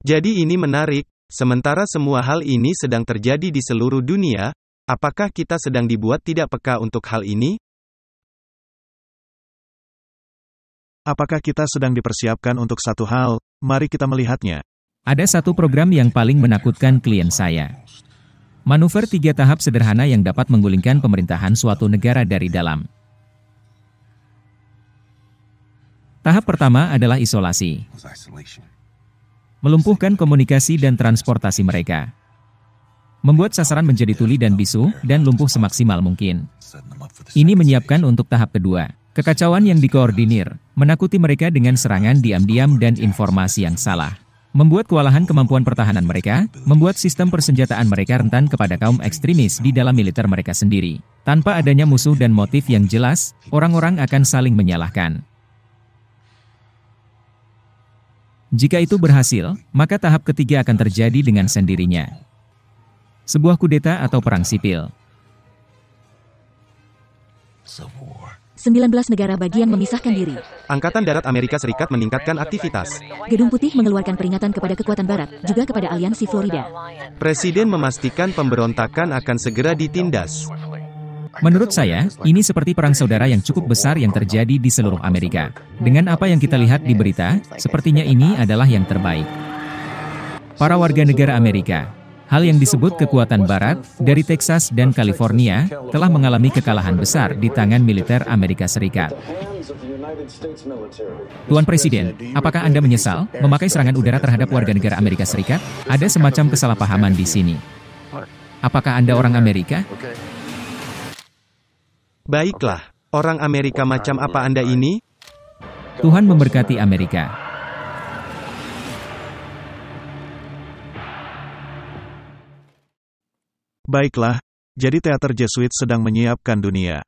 Jadi ini menarik, sementara semua hal ini sedang terjadi di seluruh dunia, apakah kita sedang dibuat tidak peka untuk hal ini? Apakah kita sedang dipersiapkan untuk satu hal? Mari kita melihatnya. Ada satu program yang paling menakutkan klien saya. Manuver tiga tahap sederhana yang dapat menggulingkan pemerintahan suatu negara dari dalam. Tahap pertama adalah isolasi melumpuhkan komunikasi dan transportasi mereka. Membuat sasaran menjadi tuli dan bisu, dan lumpuh semaksimal mungkin. Ini menyiapkan untuk tahap kedua. Kekacauan yang dikoordinir, menakuti mereka dengan serangan diam-diam dan informasi yang salah. Membuat kewalahan kemampuan pertahanan mereka, membuat sistem persenjataan mereka rentan kepada kaum ekstremis di dalam militer mereka sendiri. Tanpa adanya musuh dan motif yang jelas, orang-orang akan saling menyalahkan. Jika itu berhasil, maka tahap ketiga akan terjadi dengan sendirinya. Sebuah kudeta atau perang sipil. 19 negara bagian memisahkan diri. Angkatan Darat Amerika Serikat meningkatkan aktivitas. Gedung Putih mengeluarkan peringatan kepada kekuatan barat, juga kepada aliansi Florida. Presiden memastikan pemberontakan akan segera ditindas. Menurut saya, ini seperti perang saudara yang cukup besar yang terjadi di seluruh Amerika. Dengan apa yang kita lihat di berita, sepertinya ini adalah yang terbaik. Para warga negara Amerika, hal yang disebut kekuatan barat dari Texas dan California telah mengalami kekalahan besar di tangan militer Amerika Serikat. Tuan Presiden, apakah Anda menyesal memakai serangan udara terhadap warga negara Amerika Serikat? Ada semacam kesalahpahaman di sini. Apakah Anda orang Amerika? Baiklah, orang Amerika macam apa Anda ini? Tuhan memberkati Amerika. Baiklah, jadi teater Jesuit sedang menyiapkan dunia.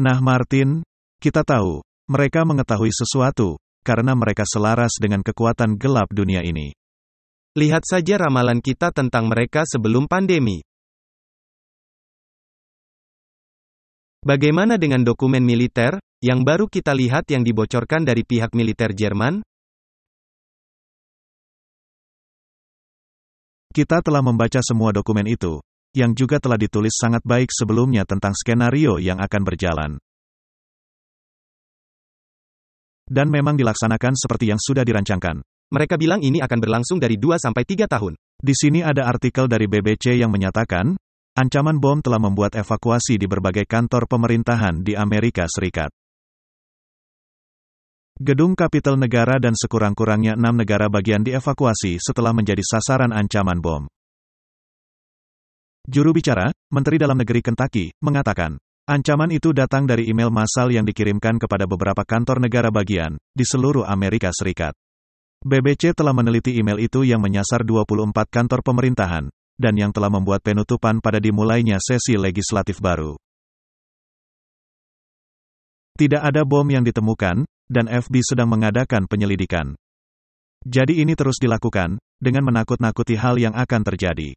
Nah Martin, kita tahu, mereka mengetahui sesuatu, karena mereka selaras dengan kekuatan gelap dunia ini. Lihat saja ramalan kita tentang mereka sebelum pandemi. Bagaimana dengan dokumen militer yang baru kita lihat yang dibocorkan dari pihak militer Jerman? Kita telah membaca semua dokumen itu, yang juga telah ditulis sangat baik sebelumnya tentang skenario yang akan berjalan. Dan memang dilaksanakan seperti yang sudah dirancangkan. Mereka bilang ini akan berlangsung dari 2 sampai 3 tahun. Di sini ada artikel dari BBC yang menyatakan, Ancaman bom telah membuat evakuasi di berbagai kantor pemerintahan di Amerika Serikat. Gedung Kapital negara dan sekurang-kurangnya enam negara bagian dievakuasi setelah menjadi sasaran ancaman bom. Juru bicara, Menteri Dalam Negeri Kentucky, mengatakan, ancaman itu datang dari email massal yang dikirimkan kepada beberapa kantor negara bagian di seluruh Amerika Serikat. BBC telah meneliti email itu yang menyasar 24 kantor pemerintahan, dan yang telah membuat penutupan pada dimulainya sesi legislatif baru. Tidak ada bom yang ditemukan, dan FB sedang mengadakan penyelidikan. Jadi ini terus dilakukan, dengan menakut-nakuti hal yang akan terjadi.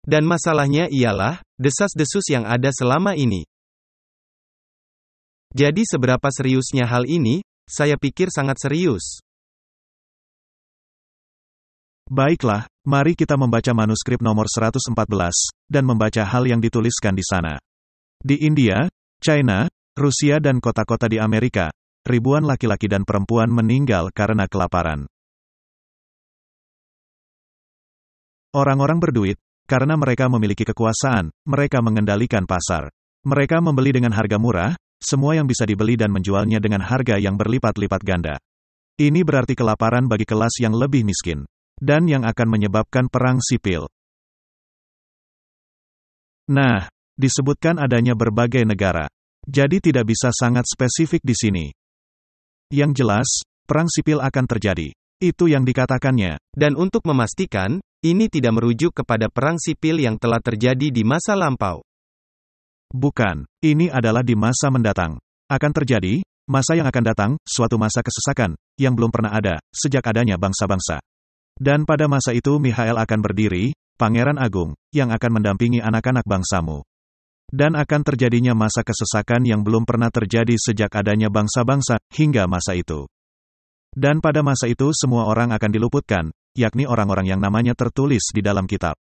Dan masalahnya ialah, desas-desus yang ada selama ini. Jadi seberapa seriusnya hal ini, saya pikir sangat serius. Baiklah, mari kita membaca manuskrip nomor 114, dan membaca hal yang dituliskan di sana. Di India, China, Rusia dan kota-kota di Amerika, ribuan laki-laki dan perempuan meninggal karena kelaparan. Orang-orang berduit, karena mereka memiliki kekuasaan, mereka mengendalikan pasar. Mereka membeli dengan harga murah, semua yang bisa dibeli dan menjualnya dengan harga yang berlipat-lipat ganda. Ini berarti kelaparan bagi kelas yang lebih miskin dan yang akan menyebabkan perang sipil. Nah, disebutkan adanya berbagai negara. Jadi tidak bisa sangat spesifik di sini. Yang jelas, perang sipil akan terjadi. Itu yang dikatakannya. Dan untuk memastikan, ini tidak merujuk kepada perang sipil yang telah terjadi di masa lampau. Bukan, ini adalah di masa mendatang. Akan terjadi, masa yang akan datang, suatu masa kesesakan, yang belum pernah ada, sejak adanya bangsa-bangsa. Dan pada masa itu Mihail akan berdiri, Pangeran Agung, yang akan mendampingi anak-anak bangsamu. Dan akan terjadinya masa kesesakan yang belum pernah terjadi sejak adanya bangsa-bangsa, hingga masa itu. Dan pada masa itu semua orang akan diluputkan, yakni orang-orang yang namanya tertulis di dalam kitab.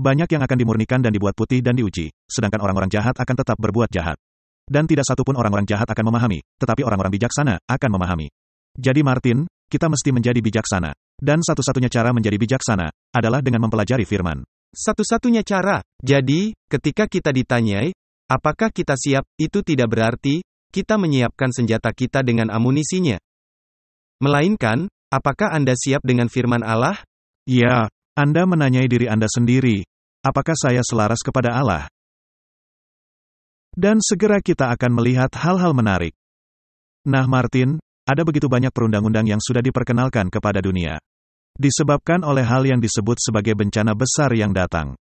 Banyak yang akan dimurnikan dan dibuat putih dan diuji, sedangkan orang-orang jahat akan tetap berbuat jahat. Dan tidak satupun orang-orang jahat akan memahami, tetapi orang-orang bijaksana akan memahami. Jadi Martin, kita mesti menjadi bijaksana. Dan satu-satunya cara menjadi bijaksana adalah dengan mempelajari firman. Satu-satunya cara. Jadi, ketika kita ditanyai, apakah kita siap, itu tidak berarti kita menyiapkan senjata kita dengan amunisinya. Melainkan, apakah Anda siap dengan firman Allah? Ya, Anda menanyai diri Anda sendiri, apakah saya selaras kepada Allah? Dan segera kita akan melihat hal-hal menarik. Nah, Martin, ada begitu banyak perundang-undang yang sudah diperkenalkan kepada dunia. Disebabkan oleh hal yang disebut sebagai bencana besar yang datang.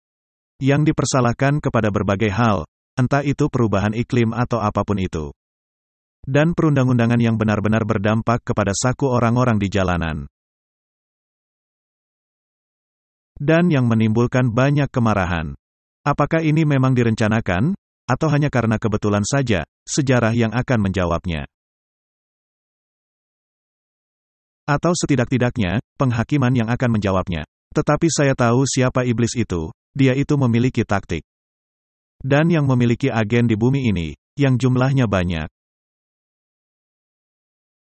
Yang dipersalahkan kepada berbagai hal, entah itu perubahan iklim atau apapun itu. Dan perundang-undangan yang benar-benar berdampak kepada saku orang-orang di jalanan. Dan yang menimbulkan banyak kemarahan. Apakah ini memang direncanakan, atau hanya karena kebetulan saja, sejarah yang akan menjawabnya? Atau setidak-tidaknya, penghakiman yang akan menjawabnya. Tetapi saya tahu siapa iblis itu, dia itu memiliki taktik. Dan yang memiliki agen di bumi ini, yang jumlahnya banyak.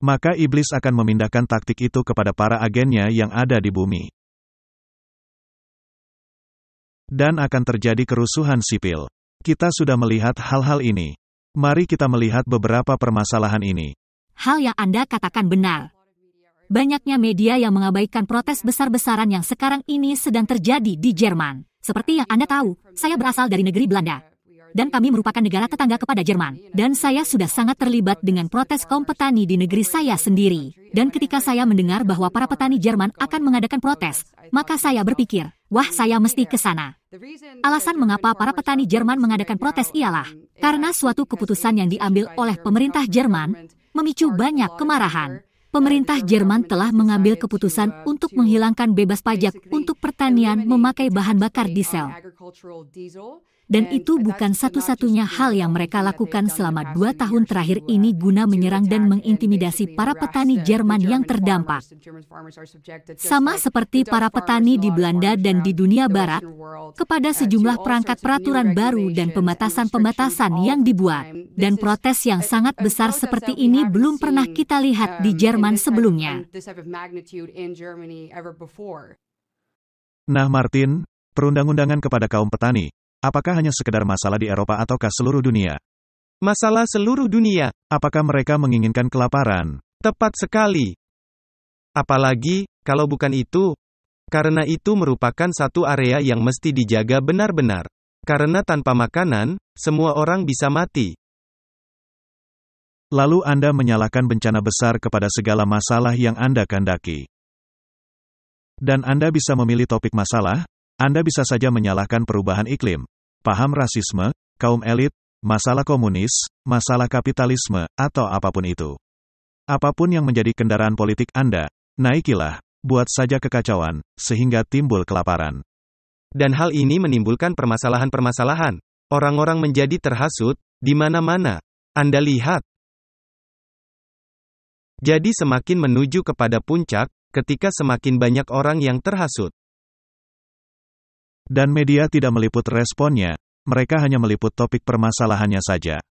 Maka iblis akan memindahkan taktik itu kepada para agennya yang ada di bumi. Dan akan terjadi kerusuhan sipil. Kita sudah melihat hal-hal ini. Mari kita melihat beberapa permasalahan ini. Hal yang Anda katakan benar banyaknya media yang mengabaikan protes besar-besaran yang sekarang ini sedang terjadi di Jerman. Seperti yang Anda tahu, saya berasal dari negeri Belanda. Dan kami merupakan negara tetangga kepada Jerman. Dan saya sudah sangat terlibat dengan protes kaum petani di negeri saya sendiri. Dan ketika saya mendengar bahwa para petani Jerman akan mengadakan protes, maka saya berpikir, wah saya mesti ke sana. Alasan mengapa para petani Jerman mengadakan protes ialah karena suatu keputusan yang diambil oleh pemerintah Jerman memicu banyak kemarahan pemerintah Jerman telah mengambil keputusan untuk menghilangkan bebas pajak untuk pertanian memakai bahan bakar diesel. Dan itu bukan satu-satunya hal yang mereka lakukan selama dua tahun terakhir ini guna menyerang dan mengintimidasi para petani Jerman yang terdampak. Sama seperti para petani di Belanda dan di dunia barat, kepada sejumlah perangkat peraturan baru dan pembatasan-pembatasan yang dibuat, dan protes yang sangat besar seperti ini belum pernah kita lihat di Jerman Jerman sebelumnya. Um, nah Martin, perundang-undangan kepada kaum petani, apakah hanya sekedar masalah di Eropa ataukah seluruh dunia? Masalah seluruh dunia. Apakah mereka menginginkan kelaparan? Tepat sekali. Apalagi, kalau bukan itu, karena itu merupakan satu area yang mesti dijaga benar-benar. Karena tanpa makanan, semua orang bisa mati. Lalu Anda menyalahkan bencana besar kepada segala masalah yang Anda kandaki. Dan Anda bisa memilih topik masalah, Anda bisa saja menyalahkan perubahan iklim, paham rasisme, kaum elit, masalah komunis, masalah kapitalisme, atau apapun itu. Apapun yang menjadi kendaraan politik Anda, naikilah, buat saja kekacauan, sehingga timbul kelaparan. Dan hal ini menimbulkan permasalahan-permasalahan. Orang-orang menjadi terhasut, di mana-mana. Anda lihat, jadi semakin menuju kepada puncak, ketika semakin banyak orang yang terhasut. Dan media tidak meliput responnya, mereka hanya meliput topik permasalahannya saja.